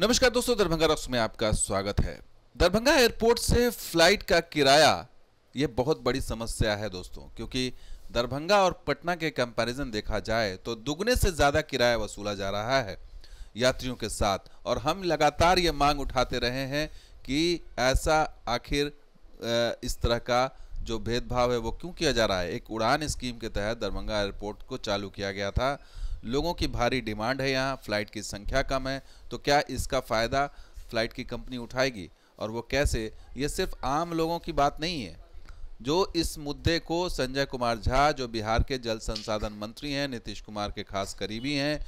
नमस्कार दोस्तों दरभंगा रॉक्स में आपका स्वागत है दरभंगा एयरपोर्ट से फ्लाइट का किराया ये बहुत बड़ी समस्या है दोस्तों क्योंकि दरभंगा और पटना के कंपैरिजन देखा जाए तो दुगने से ज़्यादा किराया वसूला जा रहा है यात्रियों के साथ और हम लगातार ये मांग उठाते रहे हैं कि ऐसा आखिर इस तरह का जो भेदभाव है वो क्यों किया जा रहा है एक उड़ान स्कीम के तहत दरभंगा एयरपोर्ट को चालू किया गया था लोगों की भारी डिमांड है यहाँ फ्लाइट की संख्या कम है तो क्या इसका फ़ायदा फ्लाइट की कंपनी उठाएगी और वो कैसे ये सिर्फ आम लोगों की बात नहीं है जो इस मुद्दे को संजय कुमार झा जो बिहार के जल संसाधन मंत्री हैं नीतीश कुमार के खास करीबी हैं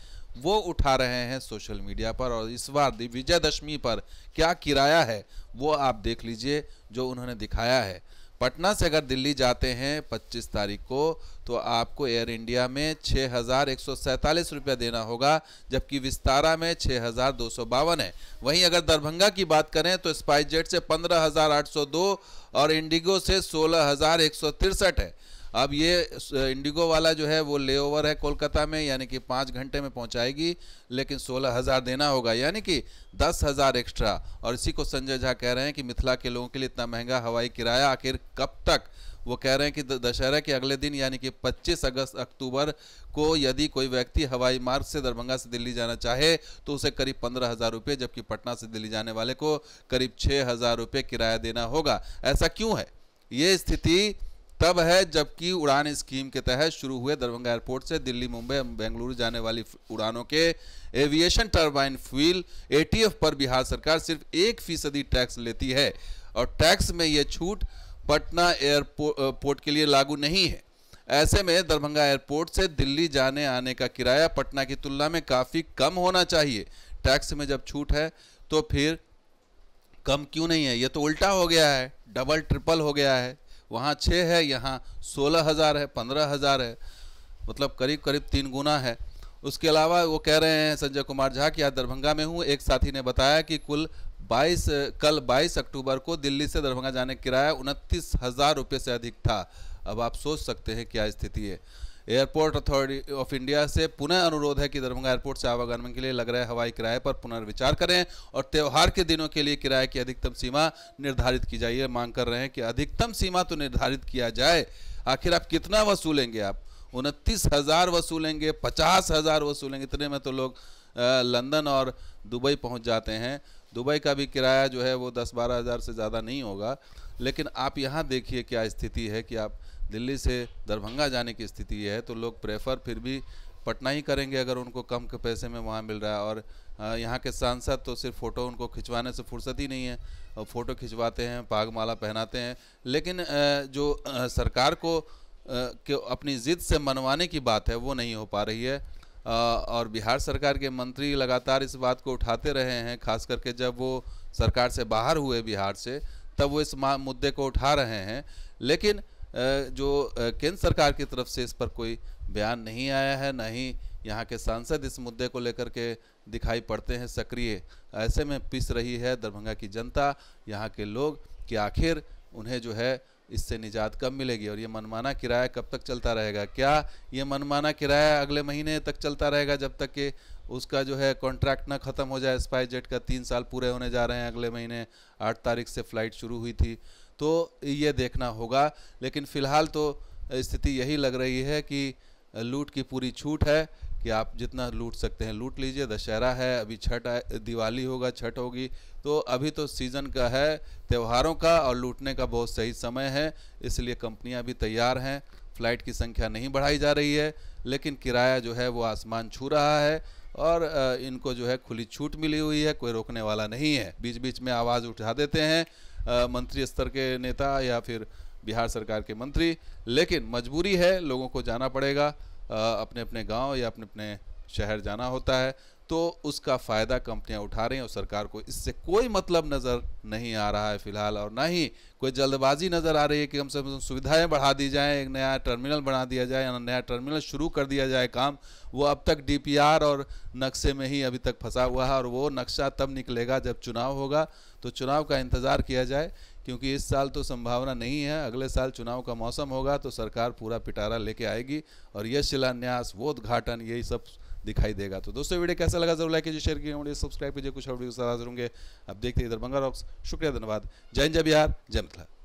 वो उठा रहे हैं सोशल मीडिया पर और इस बार विजयदशमी पर क्या किराया है वो आप देख लीजिए जो उन्होंने दिखाया है पटना से अगर दिल्ली जाते हैं 25 तारीख को तो आपको एयर इंडिया में छः रुपया देना होगा जबकि विस्तारा में छः है वहीं अगर दरभंगा की बात करें तो स्पाइस जेट से 15,802 और इंडिगो से सोलह है अब ये इंडिगो वाला जो है वो ओवर है कोलकाता में यानी कि पाँच घंटे में पहुंचाएगी लेकिन सोलह हज़ार देना होगा यानी कि दस हज़ार एक्स्ट्रा और इसी को संजय झा कह रहे हैं कि मिथिला के लोगों के लिए इतना महंगा हवाई किराया आखिर कब तक वो कह रहे हैं कि दशहरा के अगले दिन यानी कि 25 अगस्त अक्टूबर को यदि कोई व्यक्ति हवाई मार्ग से दरभंगा से दिल्ली जाना चाहे तो उसे करीब पंद्रह हज़ार रुपये जबकि पटना से दिल्ली जाने वाले को करीब छः हज़ार रुपये किराया देना होगा ऐसा क्यों है ये स्थिति तब है जबकि उड़ान स्कीम के तहत शुरू हुए दरभंगा एयरपोर्ट से दिल्ली मुंबई बेंगलुरु जाने वाली उड़ानों के एविएशन टर्बाइन फ्यूल एटीएफ पर बिहार सरकार सिर्फ एक फीसदी टैक्स लेती है और टैक्स में यह छूट पटना एयरपोर्ट के लिए लागू नहीं है ऐसे में दरभंगा एयरपोर्ट से दिल्ली जाने आने का किराया पटना की तुलना में काफ़ी कम होना चाहिए टैक्स में जब छूट है तो फिर कम क्यों नहीं है यह तो उल्टा हो गया है डबल ट्रिपल हो गया है वहाँ छः है यहाँ सोलह हज़ार है पंद्रह हज़ार है मतलब करीब करीब तीन गुना है उसके अलावा वो कह रहे हैं संजय कुमार झा कि आज दरभंगा में हूँ एक साथी ने बताया कि कुल 22 कल 22 अक्टूबर को दिल्ली से दरभंगा जाने का किराया उनतीस हज़ार रुपये से अधिक था अब आप सोच सकते हैं क्या स्थिति है एयरपोर्ट अथॉरिटी ऑफ इंडिया से पुनः अनुरोध है कि दरभंगा एयरपोर्ट से आवागमन के लिए लग रहे हवाई किराए पर पुनर्विचार करें और त्यौहार के दिनों के लिए किराए की अधिकतम सीमा निर्धारित की जाए मांग कर रहे हैं कि अधिकतम सीमा तो निर्धारित किया जाए आखिर आप कितना वसूलेंगे आप उनतीस हज़ार वसूलेंगे पचास हज़ार वसूलेंगे इतने में तो लोग लंदन और दुबई पहुंच जाते हैं दुबई का भी किराया जो है वो दस बारह हज़ार से ज़्यादा नहीं होगा लेकिन आप यहाँ देखिए क्या स्थिति है कि आप दिल्ली से दरभंगा जाने की स्थिति है तो लोग प्रेफर फिर भी पटना ही करेंगे अगर उनको कम के पैसे में वहाँ मिल रहा है और यहाँ के सांसद तो सिर्फ फ़ोटो उनको खिंचवाने से फुर्सत ही नहीं है और फ़ोटो खिंचवाते हैं पाग माला पहनाते हैं लेकिन जो सरकार को अपनी ज़िद से मनवाने की बात है वो नहीं हो पा रही है और बिहार सरकार के मंत्री लगातार इस बात को उठाते रहे हैं खास करके जब वो सरकार से बाहर हुए बिहार से तब वो इस मुद्दे को उठा रहे हैं लेकिन जो केंद्र सरकार की तरफ से इस पर कोई बयान नहीं आया है ना ही यहाँ के सांसद इस मुद्दे को लेकर के दिखाई पड़ते हैं सक्रिय ऐसे में पिस रही है दरभंगा की जनता यहाँ के लोग कि आखिर उन्हें जो है इससे निजात कब मिलेगी और ये मनमाना किराया कब तक चलता रहेगा क्या ये मनमाना किराया अगले महीने तक चलता रहेगा जब तक कि उसका जो है कॉन्ट्रैक्ट ना ख़त्म हो जाए स्पाइस जेट का तीन साल पूरे होने जा रहे हैं अगले महीने आठ तारीख से फ़्लाइट शुरू हुई थी तो ये देखना होगा लेकिन फ़िलहाल तो स्थिति यही लग रही है कि लूट की पूरी छूट है कि आप जितना लूट सकते हैं लूट लीजिए दशहरा है अभी छठ दिवाली होगा छठ होगी तो अभी तो सीज़न का है त्योहारों का और लूटने का बहुत सही समय है इसलिए कंपनियां भी तैयार हैं फ़्लाइट की संख्या नहीं बढ़ाई जा रही है लेकिन किराया जो है वो आसमान छू रहा है और इनको जो है खुली छूट मिली हुई है कोई रोकने वाला नहीं है बीच बीच में आवाज़ उठा देते हैं मंत्री स्तर के नेता या फिर बिहार सरकार के मंत्री लेकिन मजबूरी है लोगों को जाना पड़ेगा अपने अपने गांव या अपने अपने शहर जाना होता है तो उसका फ़ायदा कंपनियां उठा रही हैं और सरकार को इससे कोई मतलब नज़र नहीं आ रहा है फिलहाल और ना ही कोई जल्दबाजी नज़र आ रही है कि कम से कम सुविधाएं बढ़ा दी जाएं एक नया टर्मिनल बना दिया जाए या नया टर्मिनल शुरू कर दिया जाए काम वो अब तक डीपीआर और नक्शे में ही अभी तक फंसा हुआ है और वो नक्शा तब निकलेगा जब चुनाव होगा तो चुनाव का इंतज़ार किया जाए क्योंकि इस साल तो संभावना नहीं है अगले साल चुनाव का मौसम होगा तो सरकार पूरा पिटारा लेके आएगी और यह शिलान्यास वो उद्घाटन यही सब दिखाई देगा तो दोस्तों वीडियो कैसा कैसा लगा जरूर लाइक कीजिए शेयर कीजिए सब्सक्राइब कीजिए कुछ और वीडियो हाजिर होंगे अब देखते हैं इधर बंगा रॉक्स शुक्रिया धन्यवाद जय जय बिहार जय मिथिला